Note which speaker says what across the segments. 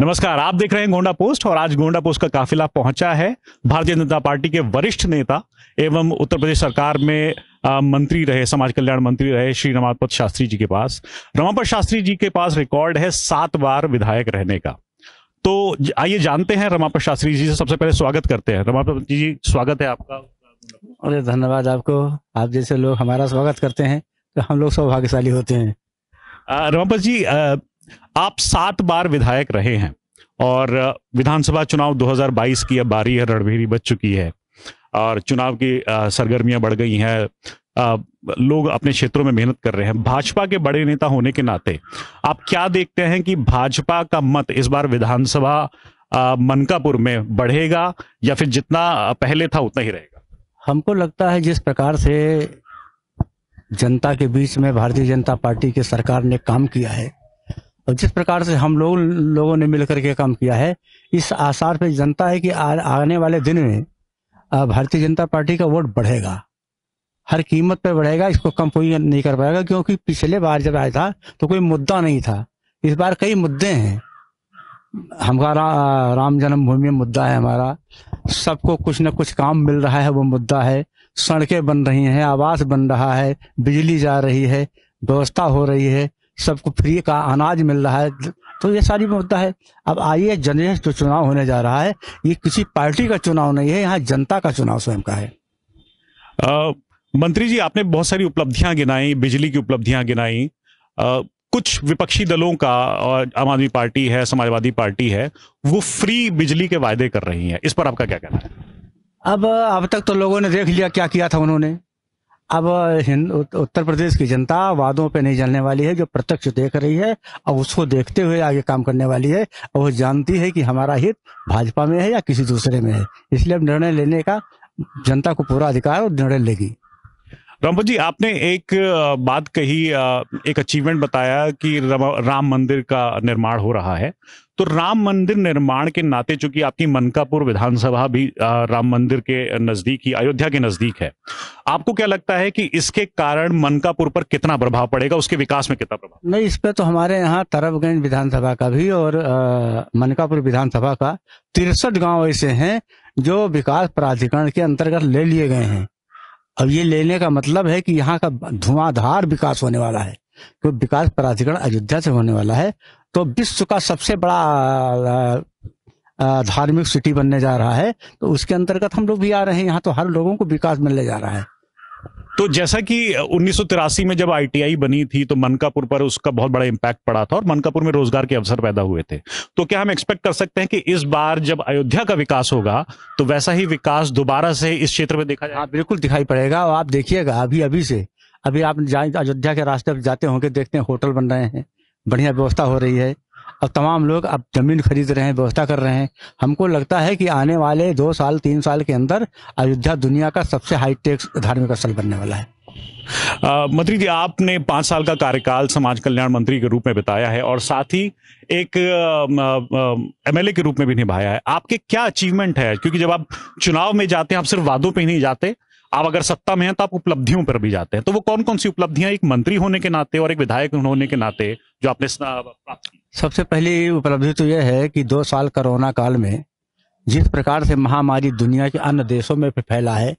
Speaker 1: नमस्कार आप देख रहे हैं गोंडा पोस्ट और आज गोंडा पोस्ट का काफिला पहुंचा है भारतीय जनता पार्टी के वरिष्ठ नेता एवं उत्तर प्रदेश सरकार में आ, मंत्री रहे समाज कल्याण मंत्री रहे श्री रमापत शास्त्री जी के पास रमापत शास्त्री जी के पास रिकॉर्ड है सात बार विधायक रहने का तो आइए जानते हैं रमापत शास्त्री जी से सबसे पहले स्वागत करते हैं रमापत जी स्वागत है आपका
Speaker 2: अरे धन्यवाद आपको आप जैसे लोग हमारा स्वागत करते हैं तो हम लोग सौभाग्यशाली होते हैं
Speaker 1: रमापत जी आप सात बार विधायक रहे हैं और विधानसभा चुनाव 2022 की अब बारी है रणभेरी बच चुकी है और चुनाव की सरगर्मियां बढ़ गई हैं लोग अपने क्षेत्रों में मेहनत कर रहे हैं भाजपा के बड़े नेता होने के नाते आप क्या देखते हैं कि भाजपा का मत इस बार विधानसभा मनकापुर में बढ़ेगा या फिर जितना पहले था उतना ही रहेगा
Speaker 2: हमको लगता है जिस प्रकार से जनता के बीच में भारतीय जनता पार्टी की सरकार ने काम किया है और जिस प्रकार से हम लोग लोगों ने मिलकर के काम किया है इस आसार पे जनता है कि आ, आने वाले दिन में भारतीय जनता पार्टी का वोट बढ़ेगा हर कीमत पे बढ़ेगा इसको कम कोई नहीं कर पाएगा क्योंकि पिछले बार जब आया था तो कोई मुद्दा नहीं था इस बार कई मुद्दे हैं हमारा राम जन्मभूमि मुद्दा है हमारा सबको कुछ ना कुछ काम मिल रहा है वो मुद्दा है सड़कें बन रही हैं आवास बन रहा है बिजली जा रही है व्यवस्था हो रही है सबको फ्री का अनाज मिल रहा है तो ये सारी मुद्दा है अब आइए जनरल जो चुनाव होने जा रहा है ये किसी पार्टी का चुनाव नहीं है यहाँ जनता का चुनाव स्वयं का है
Speaker 1: आ, मंत्री जी आपने बहुत सारी उपलब्धियां गिनाई बिजली की उपलब्धियां गिनाई कुछ विपक्षी दलों का और आम आदमी पार्टी है समाजवादी पार्टी है वो फ्री बिजली के वायदे कर रही है इस पर आपका क्या कहना है
Speaker 2: अब अब तक तो लोगों ने देख लिया क्या किया था उन्होंने अब उत्तर प्रदेश की जनता वादों पे नहीं जलने वाली है जो प्रत्यक्ष देख रही है और उसको देखते हुए आगे काम करने वाली है और वो जानती है कि हमारा हित भाजपा में है या किसी दूसरे में है इसलिए अब निर्णय लेने का जनता को पूरा अधिकार और निर्णय लेगी
Speaker 1: रामपत जी आपने एक बात कही एक अचीवमेंट बताया कि राम मंदिर का निर्माण हो रहा है तो राम मंदिर निर्माण के नाते चूंकि आपकी मनकापुर विधानसभा भी राम मंदिर के नजदीक ही अयोध्या के नजदीक है आपको क्या लगता है कि इसके कारण मनकापुर पर कितना प्रभाव पड़ेगा उसके विकास में कितना प्रभाव
Speaker 2: नहीं इस पर तो हमारे यहाँ तरफगंज विधानसभा का भी और मनकापुर विधानसभा का तिरसठ गाँव ऐसे है जो विकास प्राधिकरण के अंतर्गत ले लिए गए हैं अब ये लेने का मतलब है कि यहाँ का धुआंधार विकास होने वाला है क्योंकि तो विकास प्राधिकरण अयोध्या से होने वाला है तो विश्व का सबसे बड़ा धार्मिक सिटी बनने जा रहा है तो उसके अंतर्गत हम लोग भी आ रहे हैं यहाँ तो हर लोगों को विकास मिलने जा रहा है
Speaker 1: तो जैसा कि उन्नीस में जब आईटीआई बनी थी तो मनकापुर पर उसका बहुत बड़ा इंपैक्ट पड़ा था और मनकापुर में रोजगार के अवसर पैदा हुए थे तो क्या हम एक्सपेक्ट कर सकते हैं कि इस बार जब अयोध्या का विकास होगा तो वैसा ही विकास दोबारा से इस
Speaker 2: क्षेत्र में देखा जाए हाँ, बिल्कुल दिखाई पड़ेगा और आप देखिएगा अभी अभी से अभी आप अयोध्या के रास्ते जाते होंगे देखते हैं होटल बन रहे हैं बढ़िया व्यवस्था हो रही है अब तमाम लोग अब जमीन खरीद रहे हैं व्यवस्था कर रहे हैं हमको लगता है कि आने वाले दो साल तीन साल के अंदर अयोध्या दुनिया का सबसे हाईटेक धार्मिक स्थल बनने वाला है
Speaker 1: मंत्री जी आपने पांच साल का कार्यकाल समाज कल्याण मंत्री के रूप में बिताया है और साथ ही एक एमएलए के रूप में भी निभाया है आपके क्या अचीवमेंट है क्योंकि जब आप चुनाव में जाते हैं आप सिर्फ वादों पे नहीं जाते आप अगर सत्ता में हैं तो आप उपलब्धियों पर भी जाते हैं तो वो कौन कौन सी उपलब्धियां एक मंत्री होने के नाते और एक विधायक होने के नाते जो आपने
Speaker 2: सबसे पहली उपलब्धि तो यह है कि दो साल कोरोना काल में जिस प्रकार से महामारी दुनिया के अन्य देशों में फैला है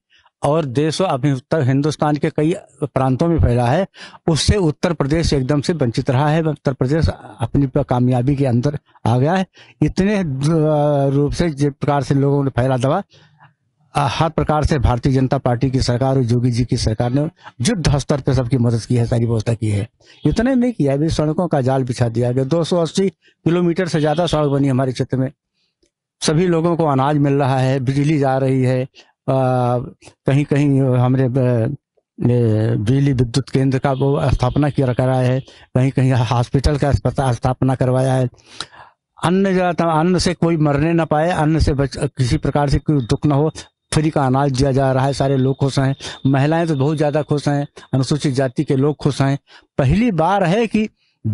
Speaker 2: और देश अभी उत्तर हिंदुस्तान के कई प्रांतों में फैला है उससे उत्तर प्रदेश एकदम से वंचित रहा है उत्तर प्रदेश अपनी कामयाबी के अंदर आ गया है इतने रूप से जिस प्रकार से लोगों ने फैला दवा हर प्रकार से भारतीय जनता पार्टी की सरकार और योगी जी की सरकार ने युद्ध स्तर पर सबकी मदद की है सारी व्यवस्था की है इतने नहीं किया अभी सड़कों का जाल बिछा दिया गया दो किलोमीटर से ज्यादा सड़क बनी हमारे क्षेत्र में सभी लोगों को अनाज मिल रहा है बिजली जा रही है आ, कहीं कहीं हमारे बिजली विद्युत केंद्र का वो स्थापना किया कराया है कहीं कहीं हॉस्पिटल का अस्पताल स्थापना करवाया है अन्न जो अन्न से कोई मरने ना पाए अन्न से बच किसी प्रकार से कोई दुख ना हो फ्री का अनाज दिया जा रहा है सारे लोग खुश हैं महिलाएं तो बहुत ज़्यादा खुश हैं अनुसूचित जाति के लोग खुश हैं पहली बार है कि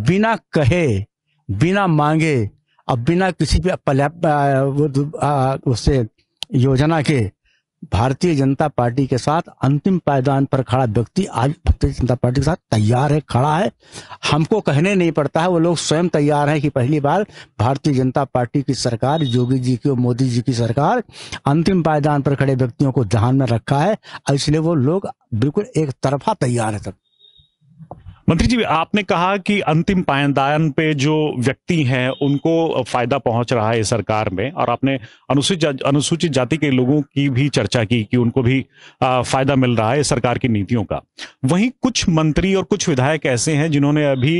Speaker 2: बिना कहे बिना मांगे अब बिना किसी भी उससे योजना के भारतीय जनता पार्टी के साथ अंतिम पायदान पर खड़ा व्यक्ति आज भारतीय जनता पार्टी के साथ तैयार है खड़ा है हमको कहने नहीं पड़ता है वो लोग स्वयं तैयार हैं कि पहली बार भारतीय जनता पार्टी की सरकार योगी जी की और मोदी जी की सरकार अंतिम पायदान पर खड़े व्यक्तियों को ध्यान में रखा है इसलिए वो लोग बिल्कुल एक तरफा तैयार है सब
Speaker 1: मंत्री जी आपने कहा कि अंतिम पायदान पे जो व्यक्ति हैं उनको फायदा पहुंच रहा है सरकार में और आपने अनुसूचित जा, अनुसूचित जाति के लोगों की भी चर्चा की कि उनको भी आ, फायदा मिल रहा है सरकार की नीतियों का वहीं कुछ मंत्री और कुछ विधायक ऐसे हैं जिन्होंने अभी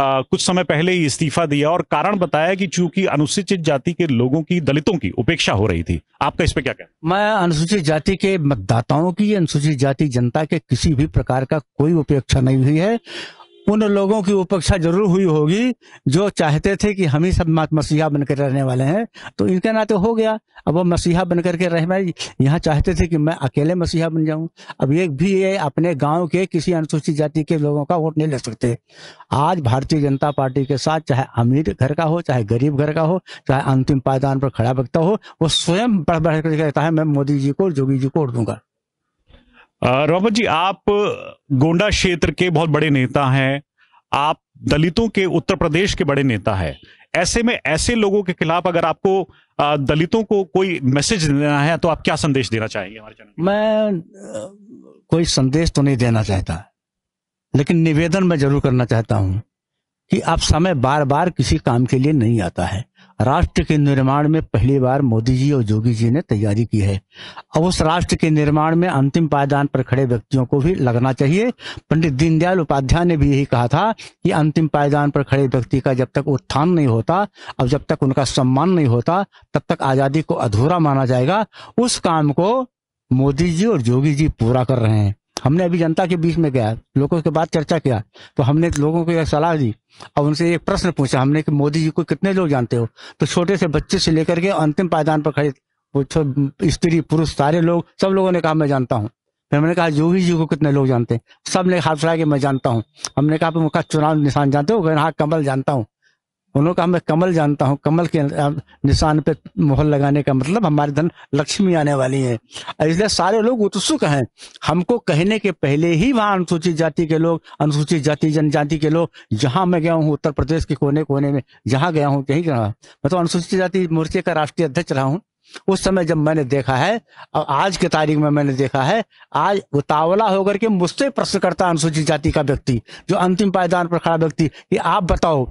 Speaker 1: आ, कुछ समय पहले ही इस्तीफा दिया और कारण बताया कि चूंकि अनुसूचित जाति के लोगों की दलितों की उपेक्षा हो रही थी आपका इस पे क्या कहना
Speaker 2: मैं अनुसूचित जाति के मतदाताओं की अनुसूचित जाति जनता के किसी भी प्रकार का कोई उपेक्षा नहीं हुई है उन लोगों की उपेक्षा जरूर हुई होगी जो चाहते थे कि हम ही सब मसीहा बनकर रहने वाले हैं तो इनका ना तो हो गया अब वो मसीहा बनकर के रह मैं यहाँ चाहते थे कि मैं अकेले मसीहा बन जाऊं अब ये भी ये अपने गांव के किसी अनुसूचित जाति के लोगों का वोट नहीं ले सकते आज भारतीय जनता पार्टी के साथ चाहे अमीर घर का हो चाहे गरीब घर का हो चाहे अंतिम पायदान पर खड़ा बगता हो वो स्वयं बढ़ बढ़ कर कहता है मैं मोदी जी को जोगी जी को वोट दूंगा
Speaker 1: रॉबर्ट जी आप गोंडा क्षेत्र के बहुत बड़े नेता हैं आप दलितों के उत्तर प्रदेश के बड़े नेता हैं ऐसे में ऐसे लोगों के खिलाफ अगर आपको दलितों को कोई मैसेज देना है तो आप क्या संदेश देना चाहेंगे हमारे
Speaker 2: चैनल मैं कोई संदेश तो नहीं देना चाहता लेकिन निवेदन मैं जरूर करना चाहता हूं कि आप समय बार बार किसी काम के लिए नहीं आता है राष्ट्र के निर्माण में पहली बार मोदी जी और जोगी जी ने तैयारी की है अब उस राष्ट्र के निर्माण में अंतिम पायदान पर खड़े व्यक्तियों को भी लगना चाहिए पंडित दीनदयाल उपाध्याय ने भी यही कहा था कि अंतिम पायदान पर खड़े व्यक्ति का जब तक उत्थान नहीं होता अब जब तक उनका सम्मान नहीं होता तब तक आजादी को अधूरा माना जाएगा उस काम को मोदी जी और जोगी जी पूरा कर रहे हैं हमने अभी जनता के बीच में गया लोगों के बाद चर्चा किया तो हमने लोगों को यह सलाह दी और उनसे एक प्रश्न पूछा हमने कि मोदी जी को कितने लोग जानते हो तो छोटे से बच्चे से लेकर के अंतिम पायदान पर खड़े स्त्री पुरुष सारे लोग सब लोगों ने कहा मैं जानता हूँ फिर हमने कहा योगी जी को कितने लोग जानते हैं सब ने हाथ फैला के मैं जानता हूँ हमने कहा मुख्य चुनाव निशान जानते हो हाँ कमल जानता हूँ उन्होंने कहा मैं कमल जानता हूँ कमल के निशान पे मोहर लगाने का मतलब हमारे धन लक्ष्मी आने वाली है इसलिए सारे लोग उत्सुक हैं हमको कहने के पहले ही वहाँ अनुसूचित जाति के लोग अनुसूचित जाति जनजाति के लोग जहाँ मैं गया हूँ उत्तर प्रदेश के कोने कोने में जहाँ गया हूँ कहीं गया मैं तो अनुसूचित जाति मोर्चे का राष्ट्रीय अध्यक्ष रहा हूँ उस समय जब मैंने देखा है और आज के तारीख में मैंने देखा है आज उतावला होकर के मुझसे प्रश्न करता अनुसूचित जाति का व्यक्ति जो अंतिम पायदान पर खड़ा व्यक्ति कि आप बताओ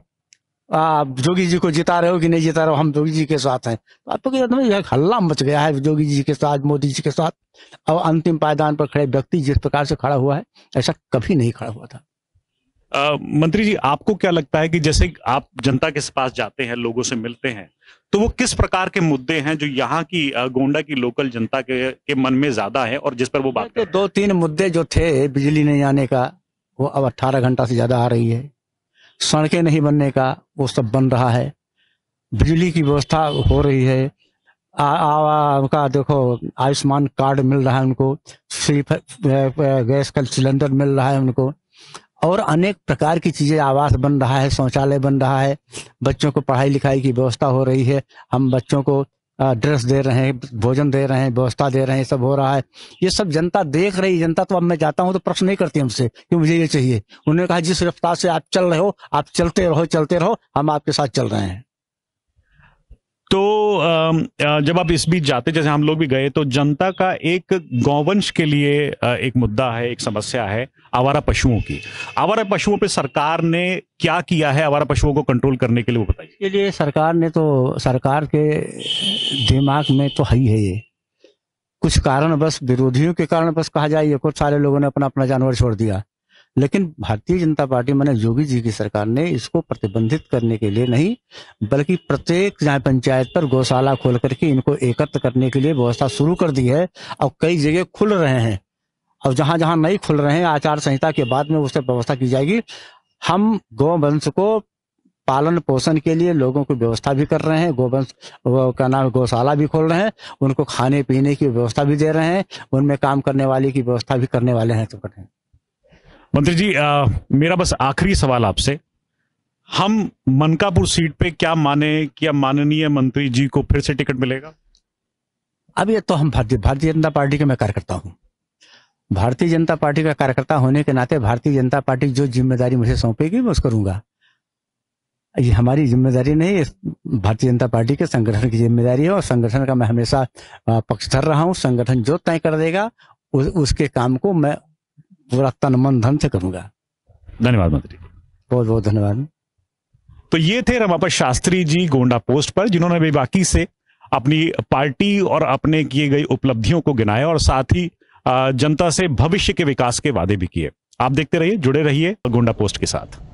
Speaker 2: आप जोगी जी को जिता रहे हो कि नहीं जिता रहे हो हम जोगी जी के साथ हैं आपको के में एक हल्ला मच गया है जोगी जी के साथ मोदी जी के साथ अब अंतिम पायदान पर खड़े व्यक्ति जिस प्रकार से खड़ा हुआ है ऐसा कभी नहीं खड़ा हुआ था
Speaker 1: आ, मंत्री जी आपको क्या लगता है कि जैसे आप जनता के पास जाते हैं लोगों से मिलते हैं तो वो किस प्रकार के मुद्दे हैं जो यहाँ की गोंडा की लोकल जनता के, के मन में ज्यादा है और जिस पर वो बात
Speaker 2: दो तीन मुद्दे जो थे बिजली नहीं आने का वो अब अट्ठारह घंटा से ज्यादा आ रही है सड़कें नहीं बनने का वो सब बन रहा है बिजली की व्यवस्था हो रही है उनका देखो आयुष्मान कार्ड मिल रहा है उनको फ्री गैस का सिलेंडर मिल रहा है उनको और अनेक प्रकार की चीज़ें आवास बन रहा है शौचालय बन रहा है बच्चों को पढ़ाई लिखाई की व्यवस्था हो रही है हम बच्चों को ड्रेस दे रहे हैं भोजन दे रहे हैं व्यवस्था दे रहे हैं सब हो रहा है ये सब जनता देख रही जनता तो अब मैं जाता हूँ तो प्रश्न नहीं करती हमसे कि मुझे ये चाहिए उन्होंने कहा जिस रफ्तार से आप चल रहे हो आप चलते रहो चलते रहो हम आपके साथ चल रहे हैं
Speaker 1: तो जब आप इस बीच जाते जैसे हम लोग भी गए तो जनता का एक गौवंश के लिए एक मुद्दा है एक समस्या है आवारा पशुओं की आवारा पशुओं पे सरकार ने क्या किया है आवारा पशुओं को कंट्रोल करने के लिए वो बताइए
Speaker 2: इसके लिए सरकार ने तो सरकार के दिमाग में तो है ही है ये कुछ कारण बस विरोधियों के कारण बस कहा जाए कुछ सारे लोगों ने अपना अपना जानवर छोड़ दिया लेकिन भारतीय जनता पार्टी मैंने योगी जी की सरकार ने इसको प्रतिबंधित करने के लिए नहीं बल्कि प्रत्येक जहाँ पंचायत पर गौशाला खोल करके इनको एकत्र करने के लिए व्यवस्था शुरू कर दी है और कई जगह खुल रहे हैं और जहां जहां नहीं खुल रहे हैं आचार संहिता के बाद में उससे व्यवस्था की जाएगी हम गौवंश को पालन पोषण के लिए लोगों की व्यवस्था भी कर रहे हैं गोवंश का नाम गौशाला भी खोल रहे हैं उनको खाने पीने की व्यवस्था भी दे रहे हैं उनमें काम करने वाले की व्यवस्था भी करने वाले हैं तो कटें
Speaker 1: मंत्री जी आ, मेरा बस आखिरी सवाल आपसे हम मनकापुर सीट पे क्या माने क्या माननीय मंत्री जी को फिर से टिकट मिलेगा
Speaker 2: अब ये तो हम भारतीय भारतीय जनता पार्टी के मैं कार्यकर्ता हूँ भारतीय जनता पार्टी का कार्यकर्ता होने के नाते भारतीय जनता पार्टी जो जिम्मेदारी मुझे सौंपेगी मैं उस करूंगा ये हमारी जिम्मेदारी नहीं है भारतीय जनता पार्टी के संगठन की जिम्मेदारी है और संगठन का मैं हमेशा पक्षधर रहा हूँ संगठन जो तय कर देगा उ, उसके काम को मैं पूरा तन मन धन से करूंगा धन्यवाद मंत्री बहुत बहुत धन्यवाद
Speaker 1: तो ये थे रमापत शास्त्री जी गोंडा पोस्ट पर जिन्होंने बाकी से अपनी पार्टी और अपने किए गए उपलब्धियों को गिनाया और साथ ही जनता से भविष्य के विकास के वादे भी किए आप देखते रहिए जुड़े रहिए गोंडा पोस्ट के साथ